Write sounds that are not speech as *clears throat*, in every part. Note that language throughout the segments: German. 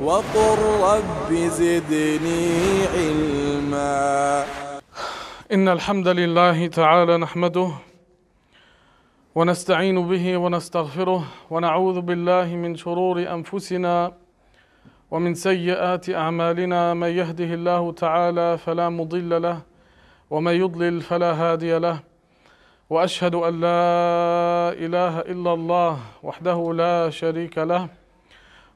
وقل رب زدني علما إن الحمد لله تعالى نحمده ونستعين به ونستغفره ونعوذ بالله من شرور أنفسنا ومن سيئات أعمالنا من يهده الله تعالى فلا مضل له ومن يضلل فلا هادي له وأشهد أن لا إله إلا الله وحده لا شريك له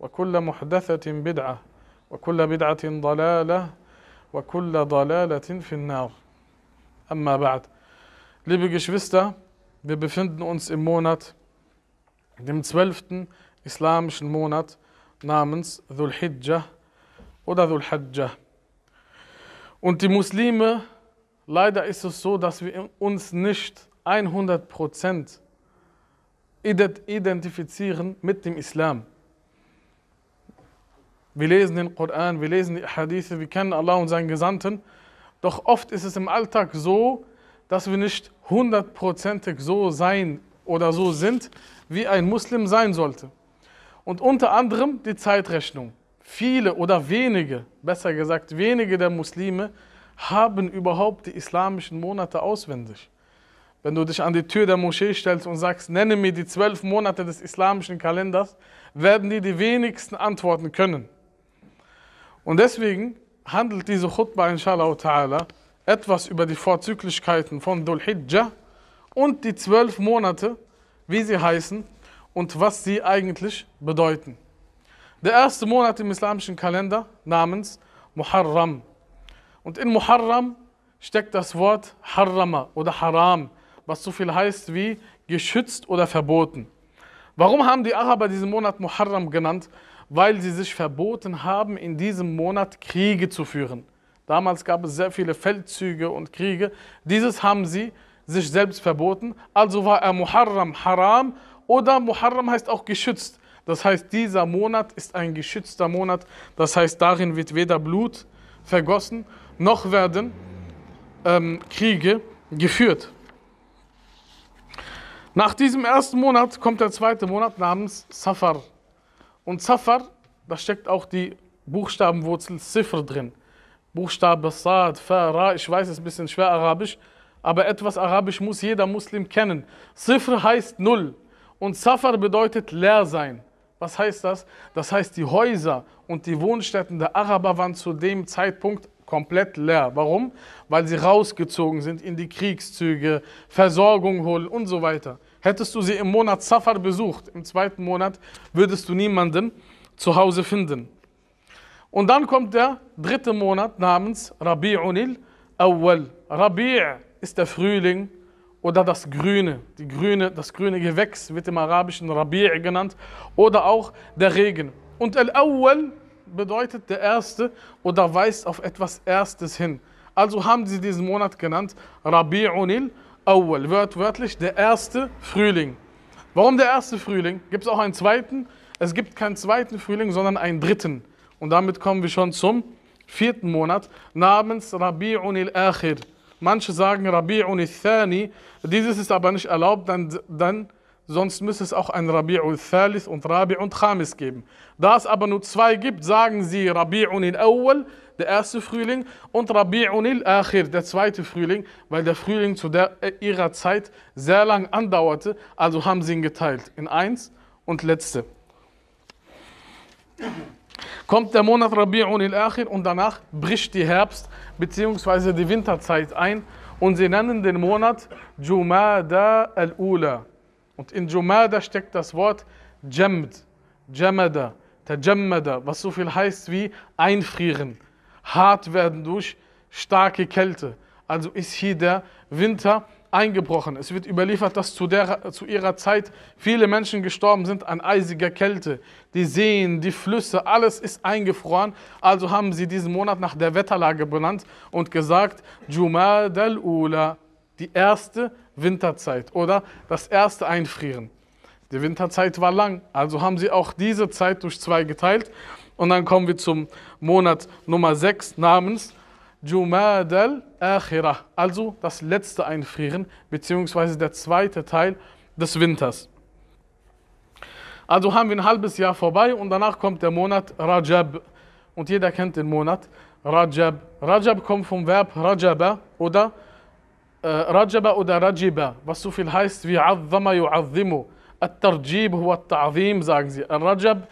وكل محدثة بدعة وكل بدعة ضلالة وكل ضلالة في النار أما بعد Liebe Geschwister, wir befinden uns im Monat, dem zwölften islamischen Monat namens Dhul Hijjah oder Dhul Hajjah. Und die Muslime, leider ist es so, dass wir uns nicht 100% identifizieren mit dem Islam. Wir lesen den Koran, wir lesen die Hadithe, wir kennen Allah und seinen Gesandten. Doch oft ist es im Alltag so, dass wir nicht hundertprozentig so sein oder so sind, wie ein Muslim sein sollte. Und unter anderem die Zeitrechnung. Viele oder wenige, besser gesagt wenige der Muslime, haben überhaupt die islamischen Monate auswendig. Wenn du dich an die Tür der Moschee stellst und sagst, nenne mir die zwölf Monate des islamischen Kalenders, werden dir die wenigsten antworten können. Und deswegen handelt diese Khutbah inshallah ta'ala etwas über die Vorzüglichkeiten von Dhul Hijjah und die zwölf Monate, wie sie heißen und was sie eigentlich bedeuten. Der erste Monat im islamischen Kalender namens Muharram. Und in Muharram steckt das Wort Harrama oder Haram, was so viel heißt wie geschützt oder verboten. Warum haben die Araber diesen Monat Muharram genannt? weil sie sich verboten haben, in diesem Monat Kriege zu führen. Damals gab es sehr viele Feldzüge und Kriege. Dieses haben sie sich selbst verboten. Also war er Muharram haram oder Muharram heißt auch geschützt. Das heißt, dieser Monat ist ein geschützter Monat. Das heißt, darin wird weder Blut vergossen, noch werden ähm, Kriege geführt. Nach diesem ersten Monat kommt der zweite Monat namens Safar. Und Safar, da steckt auch die Buchstabenwurzel Sifr drin. Buchstabe Saad, Fa, ich weiß, es ist ein bisschen schwer arabisch, aber etwas arabisch muss jeder Muslim kennen. Sifr heißt Null und Safar bedeutet leer sein. Was heißt das? Das heißt, die Häuser und die Wohnstätten der Araber waren zu dem Zeitpunkt komplett leer. Warum? Weil sie rausgezogen sind in die Kriegszüge, Versorgung holen und so weiter. Hättest du sie im Monat Safar besucht, im zweiten Monat, würdest du niemanden zu Hause finden. Und dann kommt der dritte Monat namens Rabi'unil Awwal. Rabi' ist der Frühling oder das Grüne. Die grüne das grüne Gewächs wird im Arabischen Rabi' genannt oder auch der Regen. Und Al-Awwal bedeutet der Erste oder weist auf etwas Erstes hin. Also haben sie diesen Monat genannt Rabi'unil Awwal. Awwal, wörtlich der erste Frühling. Warum der erste Frühling? Gibt es auch einen zweiten? Es gibt keinen zweiten Frühling, sondern einen dritten. Und damit kommen wir schon zum vierten Monat namens Rabi'un al-Akhir. Manche sagen Rabi'un al-Thani. Dieses ist aber nicht erlaubt, denn, denn sonst müsste es auch ein Rabi'un al-Thalith und Rabi'un al-Khamis geben. Da es aber nur zwei gibt, sagen sie Rabi'un al-Awwal, der erste Frühling, und Rabi'unil Akhir, der zweite Frühling, weil der Frühling zu der, äh, ihrer Zeit sehr lang andauerte, also haben sie ihn geteilt in eins und letzte. Kommt der Monat Rabi'unil Akhir und danach bricht die Herbst- bzw. die Winterzeit ein und sie nennen den Monat Jumada al-Ula. Und in Jumada steckt das Wort Jamd, Jamada, Tajamada, was so viel heißt wie einfrieren, hart werden durch starke Kälte. Also ist hier der Winter eingebrochen. Es wird überliefert, dass zu, der, zu ihrer Zeit viele Menschen gestorben sind an eisiger Kälte. Die Seen, die Flüsse, alles ist eingefroren. Also haben sie diesen Monat nach der Wetterlage benannt und gesagt, Jumad al-Ula, die erste Winterzeit oder das erste Einfrieren. Die Winterzeit war lang, also haben sie auch diese Zeit durch zwei geteilt. Und dann kommen wir zum Monat Nummer 6 namens Jumad al-Akhirah, also das letzte Einfrieren, beziehungsweise der zweite Teil des Winters. Also haben wir ein halbes Jahr vorbei und danach kommt der Monat Rajab. Und jeder kennt den Monat Rajab. Rajab kommt vom Verb Rajaba oder äh, Rajaba oder Rajiba, was so viel heißt wie Azzama yu'azzimu. At-Tarjib huwa at sagen sie. Rajab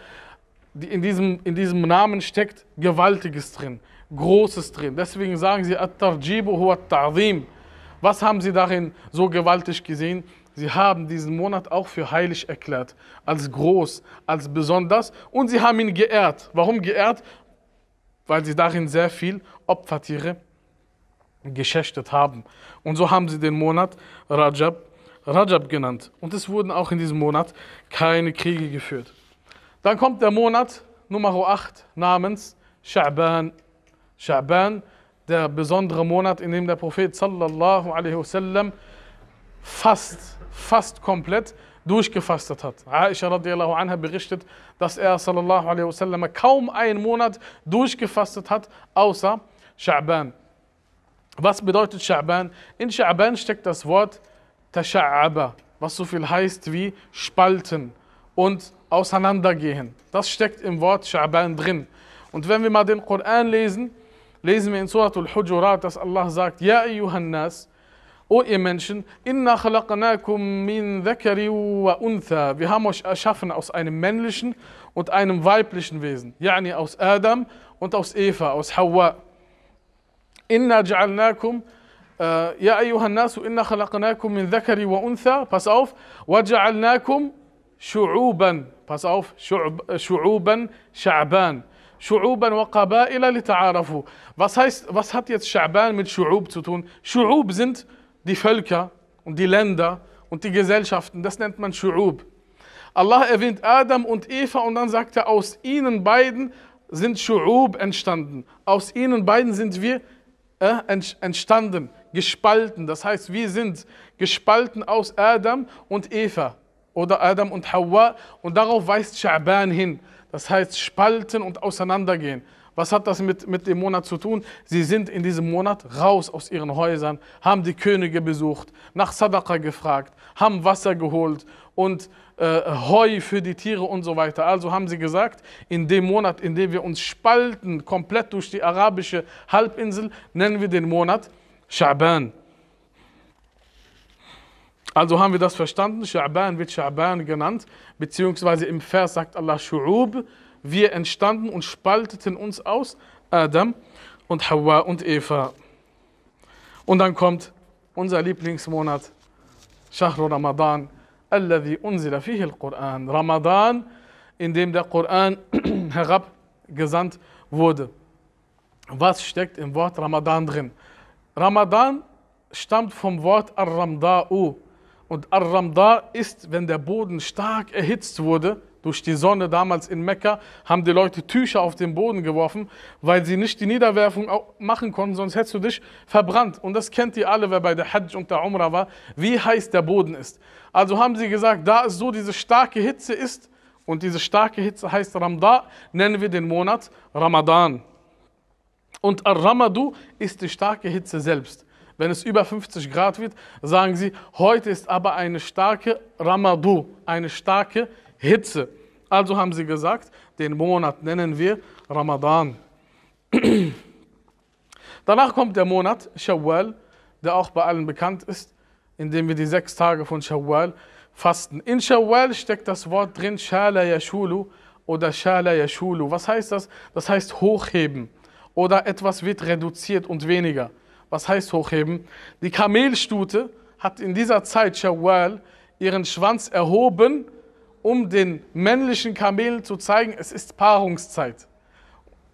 in diesem, in diesem Namen steckt Gewaltiges drin, Großes drin. Deswegen sagen sie At-Tarjibu huwa Ta'zim. Was haben sie darin so gewaltig gesehen? Sie haben diesen Monat auch für heilig erklärt, als groß, als besonders und sie haben ihn geehrt. Warum geehrt? Weil sie darin sehr viel Opfertiere geschächtet haben. Und so haben sie den Monat Rajab, Rajab genannt. Und es wurden auch in diesem Monat keine Kriege geführt. Dann kommt der Monat Nummer 8 namens Sha'ban. Sha'ban, der besondere Monat, in dem der Prophet sallallahu alaihi wasallam fast, fast komplett durchgefastet hat. Aisha radiallahu anha berichtet, dass er sallallahu alaihi wasallam kaum einen Monat durchgefastet hat, außer Sha'ban. Was bedeutet Sha'ban? In Sha'ban steckt das Wort Tasha'aba, was so viel heißt wie spalten, und auseinandergehen. Das steckt im Wort Sha'ban drin. Und wenn wir mal den Koran lesen, lesen wir in Surat al-Hujurat, dass Allah sagt, Ja Johannes, O ihr Menschen, Inna khalaqnakum min dhakari wa untha. Wir haben euch erschaffen aus einem männlichen und einem weiblichen Wesen. Yani aus Adam und aus Eva, aus Hawa. Inna ja'alnakum Ja äh, Nas, Inna khalaqnakum min dhakari wa untha. Pass auf. Wa ja'alnakum شعوبا pass auf شعوبا شعبان Schu'uban wa Qabaila lita'arafu. Was heißt, was hat jetzt Sha'ban mit Schu'ub zu tun? Schu'ub sind die Völker und die Länder und die Gesellschaften. Das nennt man Schu'ub. Allah erwähnt Adam und Eva und dann sagt er, aus ihnen beiden sind Schu'ub entstanden. Aus ihnen beiden sind wir äh, entstanden, gespalten. Das heißt, wir sind gespalten aus Adam und Eva oder Adam und Hawa. Und darauf weist Sha'ban hin. Das heißt spalten und auseinandergehen. Was hat das mit, mit dem Monat zu tun? Sie sind in diesem Monat raus aus ihren Häusern, haben die Könige besucht, nach Sadaqa gefragt, haben Wasser geholt und äh, Heu für die Tiere und so weiter. Also haben sie gesagt, in dem Monat, in dem wir uns spalten, komplett durch die arabische Halbinsel, nennen wir den Monat Sha'ban. Also haben wir das verstanden. Sha'ban wird Sha'ban genannt, beziehungsweise im Vers sagt Allah Shu'ub. Wir entstanden und spalteten uns aus, Adam und Hawa und Eva. Und dann kommt unser Lieblingsmonat, Shahru Ramadan, Alladhi unzila fihi al-Quran. Ramadan, in dem der Koran *clears throat* herabgesandt wurde. Was steckt im Wort Ramadan drin? Ramadan stammt vom Wort Ar-Ramda'u, und Ar-Ramda ist, wenn der Boden stark erhitzt wurde, durch die Sonne damals in Mekka, haben die Leute Tücher auf den Boden geworfen, weil sie nicht die Niederwerfung machen konnten, sonst hättest du dich verbrannt. Und das kennt ihr alle, wer bei der Hajj und der Umrah war, wie heiß der Boden ist. Also haben sie gesagt, da es so diese starke Hitze ist, und diese starke Hitze heißt Ramda, nennen wir den Monat Ramadan. Und Ar-Ramadu ist die starke Hitze selbst. Wenn es über 50 Grad wird, sagen sie, heute ist aber eine starke Ramadu, eine starke Hitze. Also haben sie gesagt, den Monat nennen wir Ramadan. *clears throat* Danach kommt der Monat Shawwal, der auch bei allen bekannt ist, indem wir die sechs Tage von Shawwal fasten. In Shawwal steckt das Wort drin, Shala Yashulu oder Shala Yashulu. Was heißt das? Das heißt hochheben oder etwas wird reduziert und weniger. Was heißt hochheben? Die Kamelstute hat in dieser Zeit Shawwal ihren Schwanz erhoben, um den männlichen Kamelen zu zeigen, es ist Paarungszeit.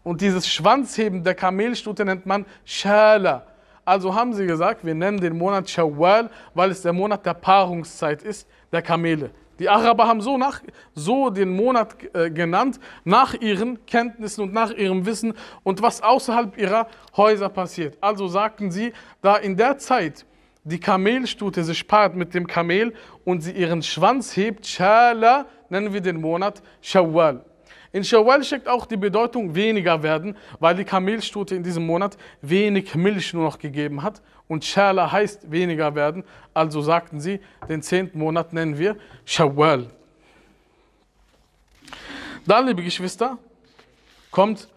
Und dieses Schwanzheben der Kamelstute nennt man Schala. Also haben sie gesagt, wir nennen den Monat Shawwal, weil es der Monat der Paarungszeit ist, der Kamele. Die Araber haben so, nach, so den Monat äh, genannt, nach ihren Kenntnissen und nach ihrem Wissen und was außerhalb ihrer Häuser passiert. Also sagten sie, da in der Zeit die Kamelstute sich paart mit dem Kamel und sie ihren Schwanz hebt, Schala, nennen wir den Monat Shawwal. In Shawwal steckt auch die Bedeutung weniger werden, weil die Kamelstute in diesem Monat wenig Milch nur noch gegeben hat. Und Schala heißt weniger werden. Also sagten sie, den zehnten Monat nennen wir Shawwal. Dann, liebe Geschwister, kommt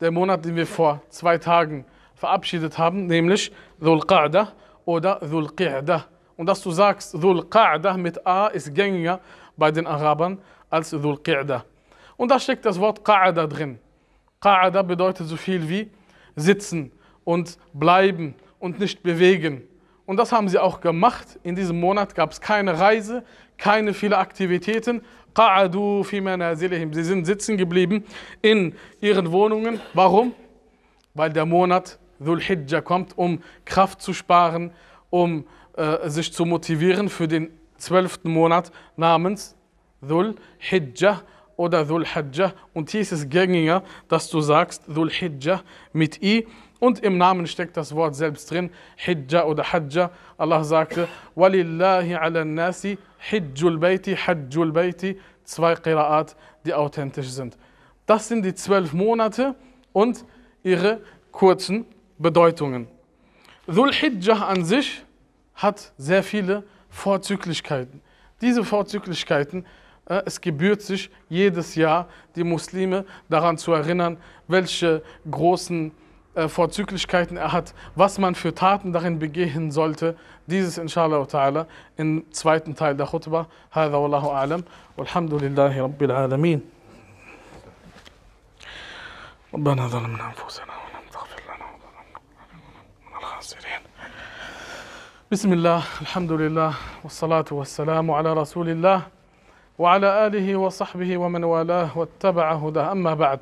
der Monat, den wir vor zwei Tagen verabschiedet haben, nämlich Dhul Qa'da oder Dhul Qi'da. Und dass du sagst, Dhul Qa'da mit A ist gängiger bei den Arabern als Dhul Qi'da. Und da steckt das Wort Qa'da drin. Qa'da bedeutet so viel wie sitzen und bleiben und nicht bewegen. Und das haben sie auch gemacht. In diesem Monat gab es keine Reise, keine viele Aktivitäten. Sie sind sitzen geblieben in ihren Wohnungen. Warum? Weil der Monat Dhul Hijjah kommt, um Kraft zu sparen, um äh, sich zu motivieren für den zwölften Monat namens Dhul Hijjah oder Dhul Hajjah. Und hier ist es gängiger, dass du sagst Dhul Hijjah mit I. Und im Namen steckt das Wort selbst drin, Hijja oder Hajja. Allah sagte, Walillahi ala nasi Hijjul Bayti, Hajjul Bayti. Zwei Qiraat, die authentisch sind. Das sind die zwölf Monate und ihre kurzen Bedeutungen. Dhul Hijjah an sich hat sehr viele Vorzüglichkeiten. Diese Vorzüglichkeiten äh, es gebührt sich jedes Jahr, die Muslime daran zu erinnern, welche großen Vorzüglichkeiten er hat, was man für Taten darin begehen sollte. Dieses inshallah ta'ala im zweiten Teil der Khutbah. Hada wallahu a'lam. Walhamdulillahi rabbil alamin. ربنا ظلمنا أنفسنا ولم تغفر لنا من الخاسرين بسم الله الحمد لله والصلاة والسلام على رسول الله وعلى آله وصحبه ومن والاه واتبع هداه أما بعد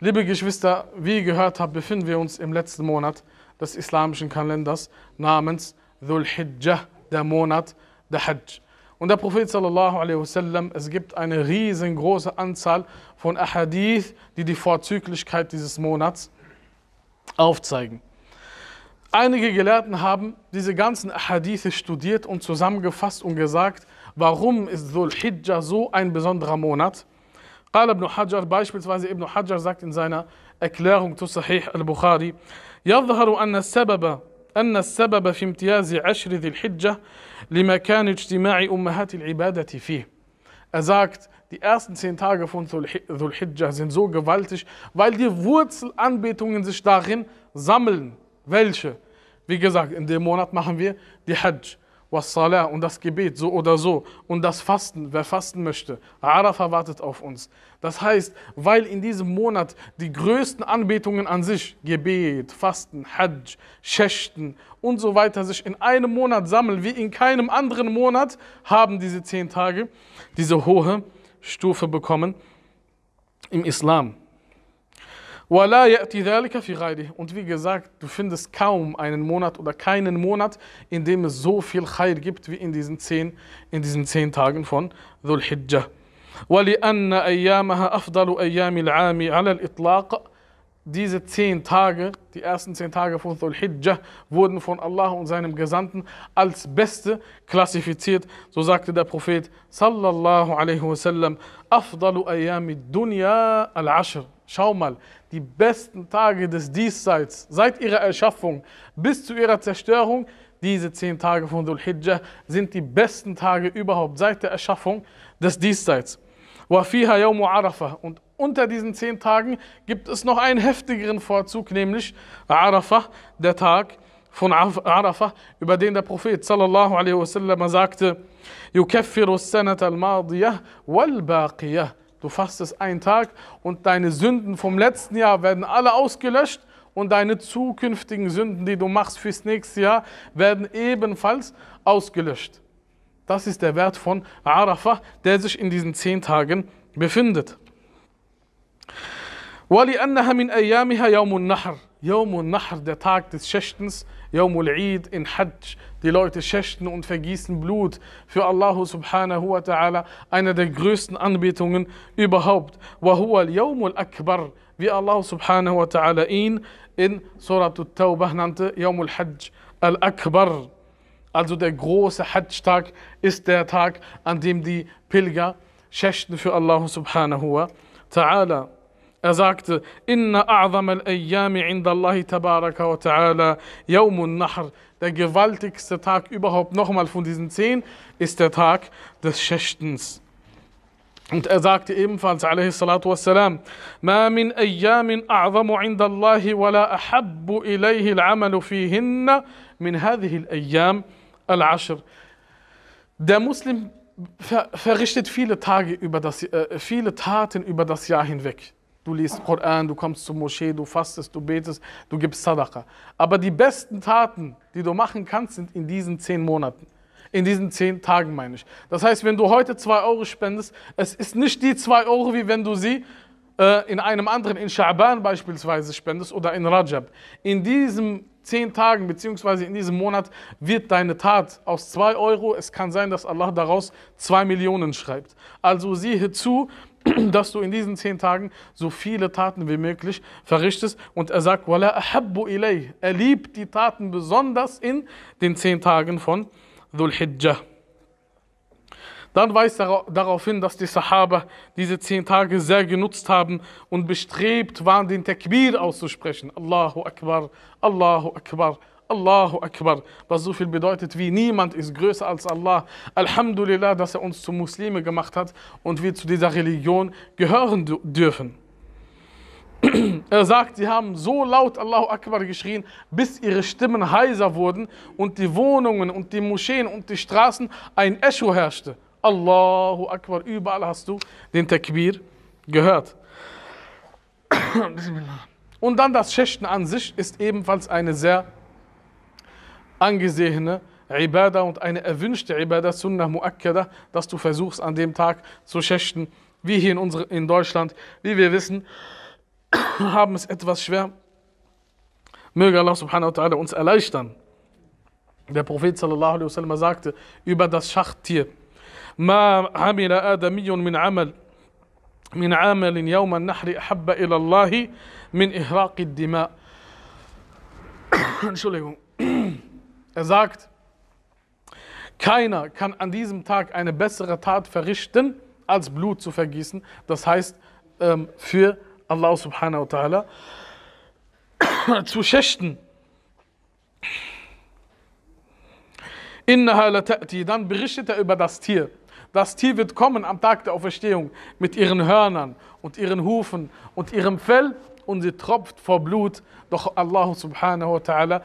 Liebe Geschwister, wie ihr gehört habt, befinden wir uns im letzten Monat des islamischen Kalenders namens Dhul Hijjah, der Monat der Hajj. Und der Prophet sallallahu alaihi wasallam, es gibt eine riesengroße Anzahl von Ahadith, die die Vorzüglichkeit dieses Monats aufzeigen. Einige Gelehrten haben diese ganzen Ahadith studiert und zusammengefasst und gesagt, warum ist Dhul Hijjah so ein besonderer Monat? قال ابن حجر beispielsweise ابن حجر sagt in seiner Erklärung zu Sahih al-Bukhari يظهر أن السبب أن السبب في امتياز عشر ذي الحجة لمكان اجتماع أمهات العبادة فيه Er sagt, die ersten zehn Tage von Dhul-Hijjah sind so gewaltig, weil die Wurzelanbetungen sich darin sammeln. Welche? Wie gesagt, in dem Monat machen wir die Hajj. Wassalah und das Gebet so oder so und das Fasten, wer fasten möchte. Arafah wartet auf uns. Das heißt, weil in diesem Monat die größten Anbetungen an sich, Gebet, Fasten, Hajj, Schächten und so weiter, sich in einem Monat sammeln, wie in keinem anderen Monat, haben diese zehn Tage diese hohe Stufe bekommen im Islam. Und wie gesagt, du findest kaum einen Monat oder keinen Monat, in dem es so viel Khair gibt wie in diesen zehn, in diesen zehn Tagen von Dhul Hijjah. ولأن أيامها أفضل أيام العام على الإطلاق diese zehn Tage, die ersten zehn Tage von Dhul-Hijjah, wurden von Allah und seinem Gesandten als beste klassifiziert. So sagte der Prophet sallallahu alaihi wasallam, Afdalu ayami dunya al-ashr. Schau mal, die besten Tage des Diesseits, seit ihrer Erschaffung bis zu ihrer Zerstörung, diese zehn Tage von Dhul-Hijjah sind die besten Tage überhaupt seit der Erschaffung des Diesseits. وفيها يوم عرفة und unter diesen zehn Tagen gibt es noch einen heftigeren Vorzug, nämlich Arafah, der Tag von Arafah, über den der Prophet sallallahu alaihi wasallam sagte, Du fastest einen Tag und deine Sünden vom letzten Jahr werden alle ausgelöscht und deine zukünftigen Sünden, die du machst fürs nächste Jahr, werden ebenfalls ausgelöscht. Das ist der Wert von Arafah, der sich in diesen zehn Tagen befindet. وَلِأَنَّهَا مِنْ أَيَّامِهَا يَوْمُ النَّحْرِ Yawm al-Nahr, der Tag des Schächtens, Yawm al-Eid in Hajj. Die Leute schächten und vergießen Blut für Allah subhanahu wa ta'ala, eine der größten Anbetungen überhaupt. وَهُوَ الْيَوْمُ الْأَكْبَرِ Wie Allah subhanahu wa ta'ala ihn in Surat al-Tawbah nannte, Yawm al-Hajj al-Akbar. Also der große Hajj-Tag ist der Tag, an dem die Pilger schächten für Allah subhanahu wa ta'ala. Er sagte, Inna a'zam al-ayyami indallahi tabaraka wa ta'ala yawmun nahr. Der gewaltigste Tag überhaupt, nochmal von diesen zehn, ist der Tag des Schächtens. Und er sagte ebenfalls, alaihi salatu wassalam, Ma min ayyamin a'zamu indallahi wa la ahabbu ilayhi al-amalu fihinna min hadhihi al-ayyam al-ashr. Der Muslim verrichtet viele Tage über das, äh, viele Taten über das Jahr hinweg du liest Koran, du kommst zur Moschee, du fastest, du betest, du gibst Sadaqa. Aber die besten Taten, die du machen kannst, sind in diesen zehn Monaten. In diesen zehn Tagen meine ich. Das heißt, wenn du heute zwei Euro spendest, es ist nicht die zwei Euro, wie wenn du sie äh, in einem anderen, in Sha'ban beispielsweise spendest oder in Rajab. In diesen zehn Tagen bzw. in diesem Monat wird deine Tat aus zwei Euro, es kann sein, dass Allah daraus zwei Millionen schreibt. Also siehe zu, *clears throat* dass du in diesen zehn Tagen so viele Taten wie möglich verrichtest. Und er sagt, Wala ahabbu ilay. er liebt die Taten besonders in den zehn Tagen von Dhul Hijjah. Dann weist er darauf hin, dass die Sahaba diese zehn Tage sehr genutzt haben und bestrebt waren, den Takbir auszusprechen. Allahu Akbar, Allahu Akbar, Allahu Akbar, was so viel bedeutet wie niemand ist größer als Allah. Alhamdulillah, dass er uns zu Muslime gemacht hat und wir zu dieser Religion gehören dürfen. *clears throat* Er sagt, sie haben so laut Allahu Akbar geschrien, bis ihre Stimmen heiser wurden und die Wohnungen und die Moscheen und die Straßen ein Echo herrschte. Allahu Akbar, überall hast du den Takbir gehört. Und dann das Schächten an sich ist ebenfalls eine sehr angesehene Ibadah und eine erwünschte Ibadah, Sunnah Muakkada, dass du versuchst an dem Tag zu schächten. wie hier in, unsere, in Deutschland, wie wir wissen, *coughs* haben es etwas schwer. Möge Allah subhanahu wa ta'ala uns erleichtern. Der Prophet sallallahu alaihi wasallam sagte über das Schachttier: "Ma amila adamiyun min amal min amalin yawm an-nahri ahabba ila Allah min ihraqi *coughs* Entschuldigung. Er sagt, keiner kann an diesem Tag eine bessere Tat verrichten, als Blut zu vergießen. Das heißt, ähm, für Allah subhanahu wa ta'ala *coughs* zu schächten. dann berichtet er über das Tier. Das Tier wird kommen am Tag der Auferstehung mit ihren Hörnern und ihren Hufen und ihrem Fell und sie tropft vor Blut. Doch Allah subhanahu wa ta'ala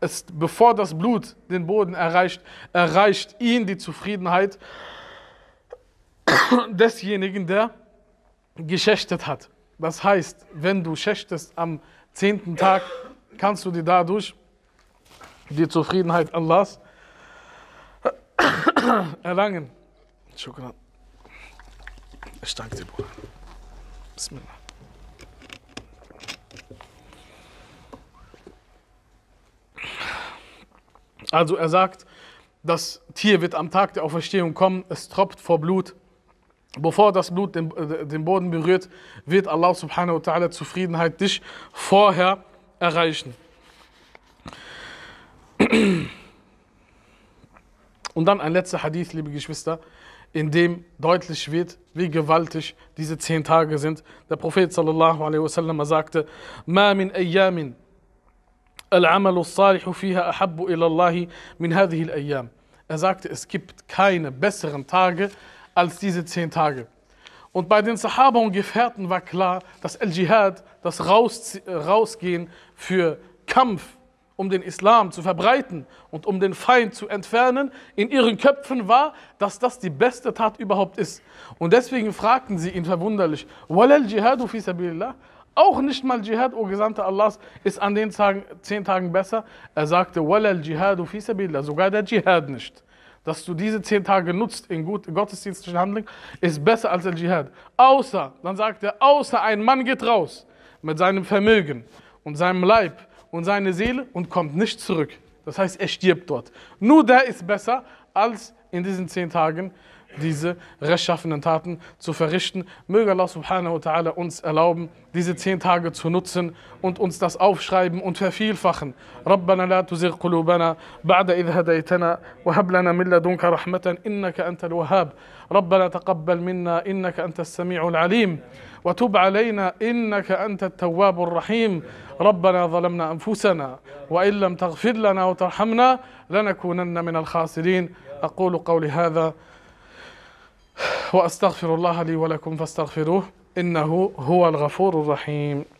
es, bevor das Blut den Boden erreicht, erreicht ihn die Zufriedenheit *coughs* desjenigen, der geschächtet hat. Das heißt, wenn du schächtest am zehnten Tag, kannst du dir dadurch die Zufriedenheit Allahs *coughs* erlangen. Shukran. Ich danke dir, Bruder. Bismillah. Also er sagt, das Tier wird am Tag der Auferstehung kommen, es tropft vor Blut. Bevor das Blut den, äh, den Boden berührt, wird Allah subhanahu wa ta'ala Zufriedenheit dich vorher erreichen. Und dann ein letzter Hadith, liebe Geschwister, in dem deutlich wird, wie gewaltig diese zehn Tage sind. Der Prophet sallallahu alaihi wasallam sagte: "Ma min ayyamin العمل الصالح فيها أحب إلى الله من هذه الأيام. Er sagte, es gibt keine besseren Tage als diese zehn Tage. Und bei den Sahaba und Gefährten war klar, dass al jihad das Raus, Rausgehen für Kampf, um den Islam zu verbreiten und um den Feind zu entfernen, in ihren Köpfen war, dass das die beste Tat überhaupt ist. Und deswegen fragten sie ihn verwunderlich, Walal Jihadu fi sabilillah? Auch nicht mal Dschihad, o oh Gesandter Allahs, ist an den Tagen, zehn Tagen besser. Er sagte, sogar der Dschihad nicht. Dass du diese zehn Tage nutzt in gut, gottesdienstlichen Handlungen, ist besser als der Dschihad. Außer, dann sagt er, außer ein Mann geht raus mit seinem Vermögen und seinem Leib und seiner Seele und kommt nicht zurück. Das heißt, er stirbt dort. Nur der ist besser als der in diesen zehn Tagen diese rechtschaffenen Taten zu verrichten. Möge Allah subhanahu wa ta'ala uns erlauben, diese zehn Tage zu nutzen und uns das aufschreiben und vervielfachen. ربنا لا تزغ قلوبنا بعد إذ هديتنا وهب لنا من لدنك رحمة إنك أنت الوهاب ربنا تقبل منا إنك أنت السميع العليم وتب علينا إنك أنت التواب الرحيم ربنا ظلمنا أنفسنا وإن لم تغفر لنا وترحمنا لنكونن من الخاسرين أقول قولي هذا وأستغفر الله لي ولكم فاستغفروه إنه هو الغفور الرحيم